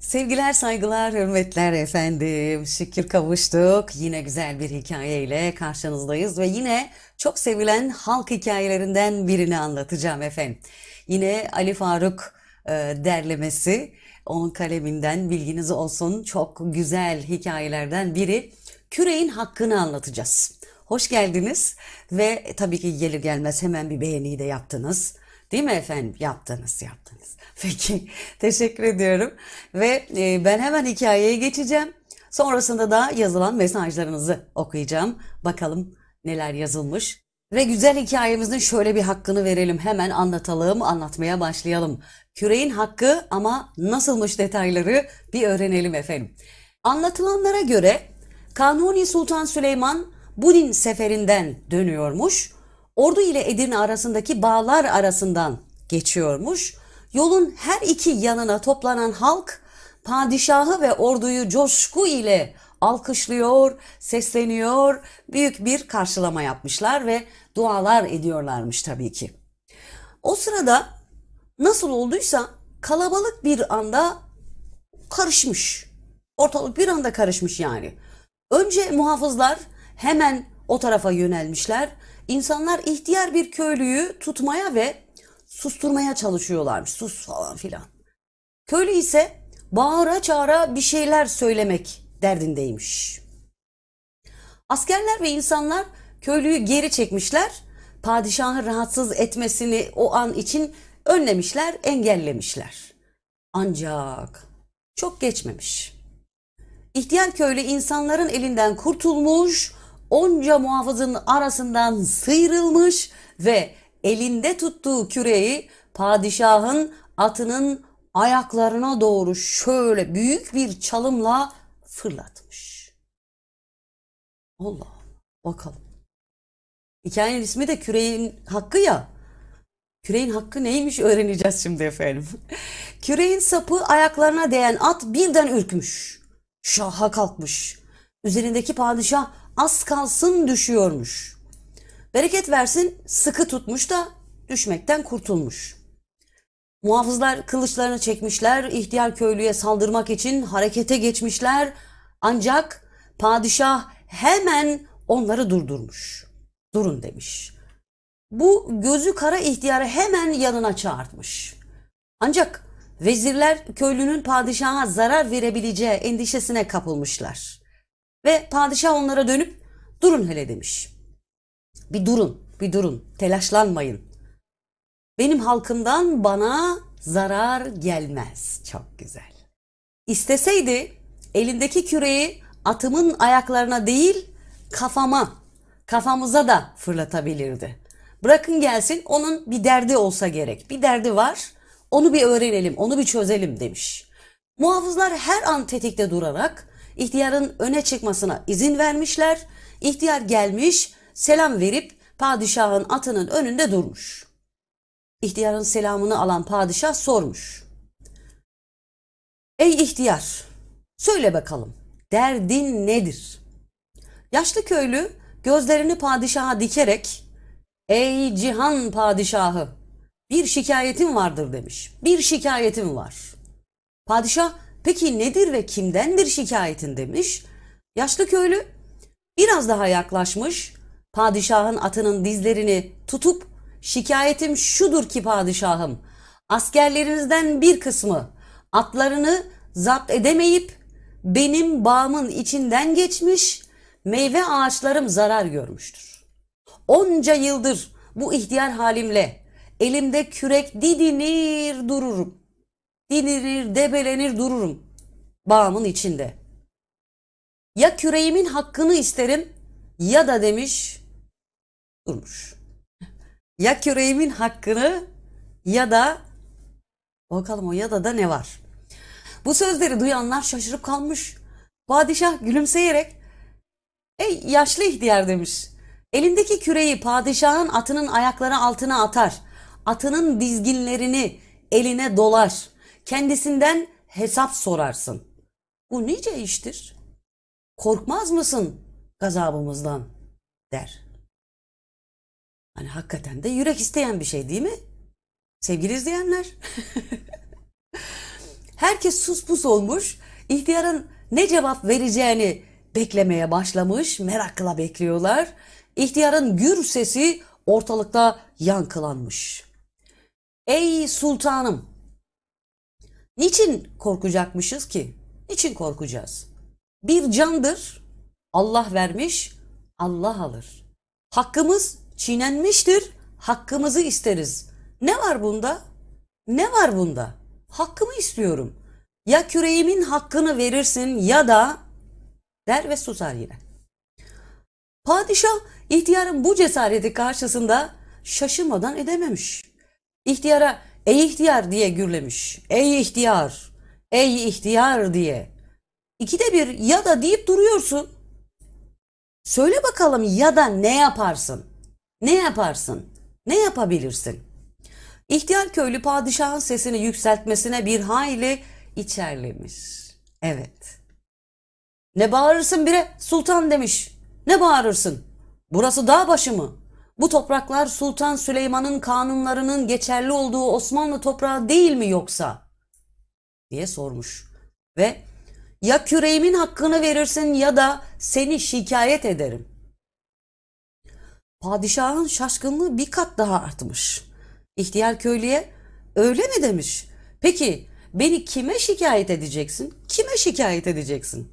Sevgiler, saygılar, hürmetler efendim. Şükür kavuştuk. Yine güzel bir hikayeyle karşınızdayız ve yine çok sevilen halk hikayelerinden birini anlatacağım efendim. Yine Ali Faruk e, derlemesi, onun kaleminden bilginiz olsun çok güzel hikayelerden biri. Küreğin hakkını anlatacağız. Hoş geldiniz ve tabii ki gelir gelmez hemen bir beğeni de yaptınız. Değil mi efendim? Yaptınız, yaptınız. Peki, teşekkür ediyorum. Ve e, ben hemen hikayeye geçeceğim. Sonrasında da yazılan mesajlarınızı okuyacağım. Bakalım neler yazılmış. Ve güzel hikayemizin şöyle bir hakkını verelim. Hemen anlatalım, anlatmaya başlayalım. Küreğin hakkı ama nasılmış detayları bir öğrenelim efendim. Anlatılanlara göre Kanuni Sultan Süleyman Budin seferinden dönüyormuş Ordu ile Edirne arasındaki bağlar arasından geçiyormuş. Yolun her iki yanına toplanan halk padişahı ve orduyu coşku ile alkışlıyor, sesleniyor, büyük bir karşılama yapmışlar ve dualar ediyorlarmış tabii ki. O sırada nasıl olduysa kalabalık bir anda karışmış. Ortalık bir anda karışmış yani. Önce muhafızlar hemen o tarafa yönelmişler. İnsanlar ihtiyar bir köylüyü tutmaya ve susturmaya çalışıyorlarmış. Sus falan filan. Köylü ise bağıra çağıra bir şeyler söylemek derdindeymiş. Askerler ve insanlar köylüyü geri çekmişler. Padişahı rahatsız etmesini o an için önlemişler, engellemişler. Ancak çok geçmemiş. İhtiyar köylü insanların elinden kurtulmuş, onca muhafızın arasından sıyrılmış ve elinde tuttuğu küreyi padişahın atının ayaklarına doğru şöyle büyük bir çalımla fırlatmış. Allah Allah bakalım. Hikayenin ismi de küreğin hakkı ya. Küreğin hakkı neymiş öğreneceğiz şimdi efendim. küreğin sapı ayaklarına değen at birden ürkmüş. Şaha kalkmış. Üzerindeki padişah az kalsın düşüyormuş. Bereket versin sıkı tutmuş da düşmekten kurtulmuş. Muhafızlar kılıçlarını çekmişler, ihtiyar köylüye saldırmak için harekete geçmişler. Ancak padişah hemen onları durdurmuş. Durun demiş. Bu gözü kara ihtiyarı hemen yanına çağırtmış. Ancak vezirler köylünün padişaha zarar verebileceği endişesine kapılmışlar. Ve padişah onlara dönüp durun hele demiş. Bir durun, bir durun, telaşlanmayın. Benim halkımdan bana zarar gelmez. Çok güzel. İsteseydi elindeki küreyi atımın ayaklarına değil kafama, kafamıza da fırlatabilirdi. Bırakın gelsin onun bir derdi olsa gerek. Bir derdi var. Onu bir öğrenelim, onu bir çözelim demiş. Muhafızlar her an tetikte durarak ihtiyarın öne çıkmasına izin vermişler. İhtiyar gelmiş, selam verip padişahın atının önünde durmuş. İhtiyarın selamını alan padişah sormuş. Ey ihtiyar, söyle bakalım, derdin nedir? Yaşlı köylü gözlerini padişaha dikerek, ey cihan padişahı, bir şikayetim vardır demiş. Bir şikayetim var. Padişah Peki nedir ve kimdendir şikayetin demiş. Yaşlı köylü biraz daha yaklaşmış. Padişahın atının dizlerini tutup şikayetim şudur ki padişahım. Askerlerinizden bir kısmı atlarını zapt edemeyip benim bağımın içinden geçmiş meyve ağaçlarım zarar görmüştür. Onca yıldır bu ihtiyar halimle elimde kürek didinir dururum dilirir, debelenir dururum bağımın içinde. Ya küreğimin hakkını isterim ya da demiş durmuş. Ya küreğimin hakkını ya da bakalım o ya da da ne var? Bu sözleri duyanlar şaşırıp kalmış. Padişah gülümseyerek Ey yaşlı ihtiyar demiş. Elindeki küreyi padişahın atının ayakları altına atar. Atının dizginlerini eline dolar kendisinden hesap sorarsın. Bu nice iştir. Korkmaz mısın gazabımızdan der. Hani hakikaten de yürek isteyen bir şey değil mi? Sevgili izleyenler. Herkes sus pus olmuş. İhtiyarın ne cevap vereceğini beklemeye başlamış. Merakla bekliyorlar. İhtiyarın gür sesi ortalıkta yankılanmış. Ey sultanım Niçin korkacakmışız ki? Niçin korkacağız? Bir candır. Allah vermiş, Allah alır. Hakkımız çiğnenmiştir. Hakkımızı isteriz. Ne var bunda? Ne var bunda? Hakkımı istiyorum. Ya küreğimin hakkını verirsin ya da der ve susar yine. Padişah ihtiyarın bu cesareti karşısında şaşırmadan edememiş. İhtiyara Ey ihtiyar diye gürlemiş. Ey ihtiyar. Ey ihtiyar diye. İkide bir ya da deyip duruyorsun. Söyle bakalım ya da ne yaparsın? Ne yaparsın? Ne yapabilirsin? İhtiyar köylü padişahın sesini yükseltmesine bir hayli içerlemiş. Evet. Ne bağırırsın bire? Sultan demiş. Ne bağırırsın? Burası dağ başı mı? Bu topraklar Sultan Süleyman'ın kanunlarının geçerli olduğu Osmanlı toprağı değil mi yoksa? diye sormuş. Ve ya küreğimin hakkını verirsin ya da seni şikayet ederim. Padişahın şaşkınlığı bir kat daha artmış. İhtiyar köylüye öyle mi demiş? Peki beni kime şikayet edeceksin? Kime şikayet edeceksin?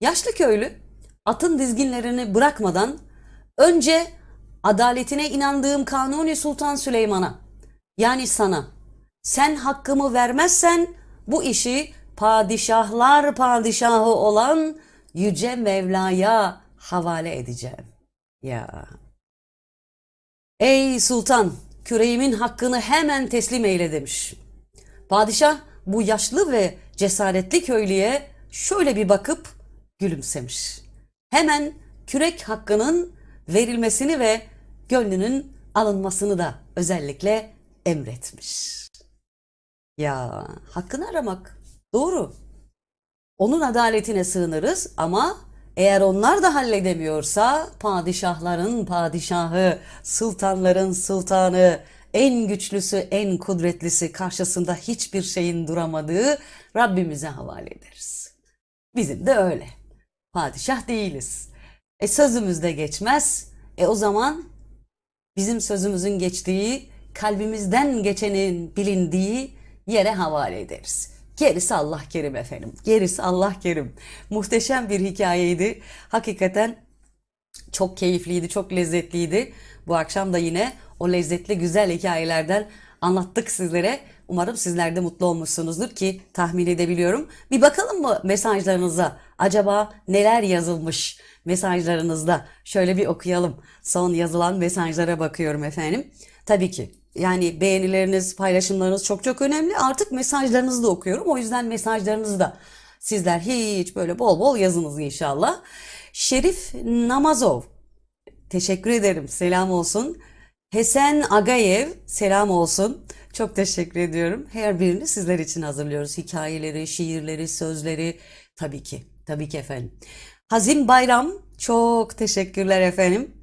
Yaşlı köylü atın dizginlerini bırakmadan önce adaletine inandığım Kanuni Sultan Süleyman'a yani sana sen hakkımı vermezsen bu işi padişahlar padişahı olan Yüce Mevla'ya havale edeceğim. Ya. Ey sultan küreğimin hakkını hemen teslim eyle demiş. Padişah bu yaşlı ve cesaretli köylüye şöyle bir bakıp gülümsemiş. Hemen kürek hakkının verilmesini ve gönlünün alınmasını da özellikle emretmiş. Ya hakkını aramak doğru. Onun adaletine sığınırız ama eğer onlar da halledemiyorsa padişahların padişahı, sultanların sultanı, en güçlüsü, en kudretlisi karşısında hiçbir şeyin duramadığı Rabbimize havale ederiz. Bizim de öyle. Padişah değiliz. E sözümüz de geçmez. E o zaman bizim sözümüzün geçtiği, kalbimizden geçenin bilindiği yere havale ederiz. Gerisi Allah kerim efendim. Gerisi Allah kerim. Muhteşem bir hikayeydi. Hakikaten çok keyifliydi, çok lezzetliydi. Bu akşam da yine o lezzetli güzel hikayelerden anlattık sizlere. Umarım sizler de mutlu olmuşsunuzdur ki tahmin edebiliyorum. Bir bakalım mı mesajlarınıza? Acaba neler yazılmış mesajlarınızda? Şöyle bir okuyalım. Son yazılan mesajlara bakıyorum efendim. Tabii ki yani beğenileriniz, paylaşımlarınız çok çok önemli. Artık mesajlarınızı da okuyorum. O yüzden mesajlarınızı da sizler hiç böyle bol bol yazınız inşallah. Şerif Namazov. Teşekkür ederim. Selam olsun. Hesen Agayev selam olsun. Çok teşekkür ediyorum. Her birini sizler için hazırlıyoruz. Hikayeleri, şiirleri, sözleri tabii ki. Tabii ki efendim. Hazin Bayram çok teşekkürler efendim.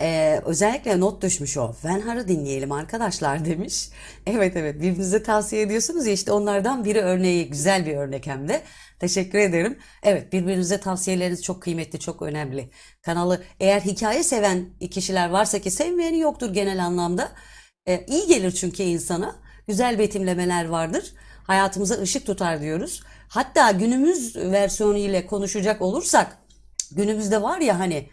Ee, özellikle not düşmüş o. Van Har'ı dinleyelim arkadaşlar demiş. Evet evet birbirinize tavsiye ediyorsunuz ya işte onlardan biri örneği güzel bir örnek hem de. Teşekkür ederim. Evet birbirinize tavsiyeleriniz çok kıymetli çok önemli. Kanalı eğer hikaye seven kişiler varsa ki sevmeyeni yoktur genel anlamda. E, iyi gelir çünkü insana. Güzel betimlemeler vardır. Hayatımıza ışık tutar diyoruz. Hatta günümüz versiyonu ile konuşacak olursak günümüzde var ya hani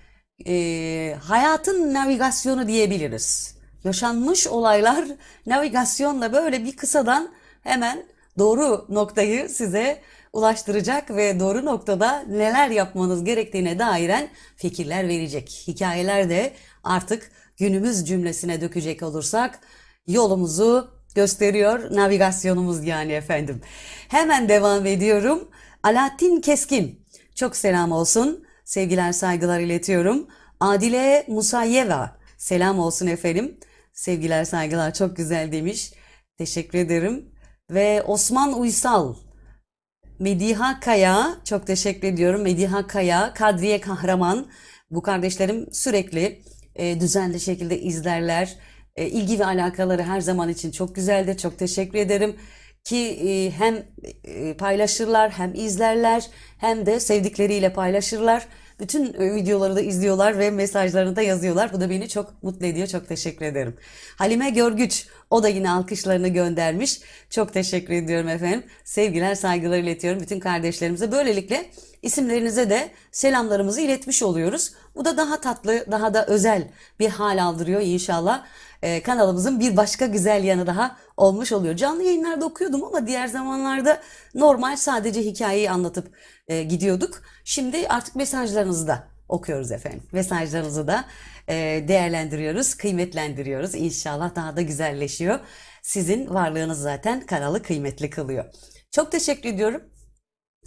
e, hayatın navigasyonu diyebiliriz. Yaşanmış olaylar navigasyonla böyle bir kısadan hemen doğru noktayı size ulaştıracak ve doğru noktada neler yapmanız gerektiğine dairen fikirler verecek. Hikayeler de artık günümüz cümlesine dökecek olursak yolumuzu gösteriyor navigasyonumuz yani efendim. Hemen devam ediyorum. Alaaddin Keskin çok selam olsun. Sevgiler saygılar iletiyorum. Adile Musayeva selam olsun efendim. Sevgiler saygılar çok güzel demiş. Teşekkür ederim. Ve Osman Uysal Mediha Kaya çok teşekkür ediyorum. Mediha Kaya, Kadriye Kahraman bu kardeşlerim sürekli e, düzenli şekilde izlerler. E, ilgi ve alakaları her zaman için çok güzeldir. Çok teşekkür ederim ki e, hem e, paylaşırlar hem izlerler hem de sevdikleriyle paylaşırlar. Bütün videoları da izliyorlar ve mesajlarını da yazıyorlar. Bu da beni çok mutlu ediyor. Çok teşekkür ederim. Halime Görgüç o da yine alkışlarını göndermiş. Çok teşekkür ediyorum efendim. Sevgiler saygılar iletiyorum bütün kardeşlerimize. Böylelikle isimlerinize de selamlarımızı iletmiş oluyoruz. Bu da daha tatlı, daha da özel bir hal aldırıyor inşallah. Ee, kanalımızın bir başka güzel yanı daha olmuş oluyor. Canlı yayınlarda okuyordum ama diğer zamanlarda normal sadece hikayeyi anlatıp e, gidiyorduk. Şimdi artık mesajlarınızı da okuyoruz efendim. Mesajlarınızı da e, değerlendiriyoruz, kıymetlendiriyoruz. İnşallah daha da güzelleşiyor. Sizin varlığınız zaten kanalı kıymetli kılıyor. Çok teşekkür ediyorum.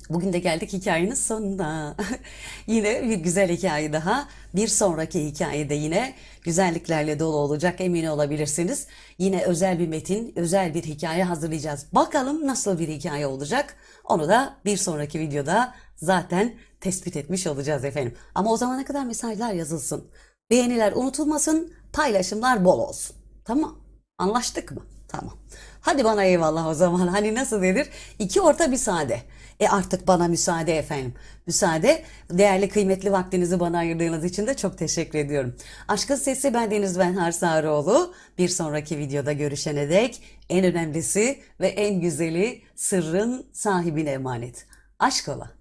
Bugün de geldik hikayenin sonuna. yine bir güzel hikaye daha. Bir sonraki hikayede yine güzelliklerle dolu olacak emin olabilirsiniz. Yine özel bir metin, özel bir hikaye hazırlayacağız. Bakalım nasıl bir hikaye olacak. Onu da bir sonraki videoda zaten tespit etmiş olacağız efendim. Ama o zamana kadar mesajlar yazılsın. Beğeniler unutulmasın, paylaşımlar bol olsun. Tamam. Anlaştık mı? Tamam. Hadi bana eyvallah o zaman. Hani nasıl denir? İki orta bir sade. E artık bana müsaade efendim. Müsaade. Değerli kıymetli vaktinizi bana ayırdığınız için de çok teşekkür ediyorum. Aşkın Sesi ben Deniz Benhar Bir sonraki videoda görüşene dek en önemlisi ve en güzeli sırrın sahibine emanet. Aşk ola.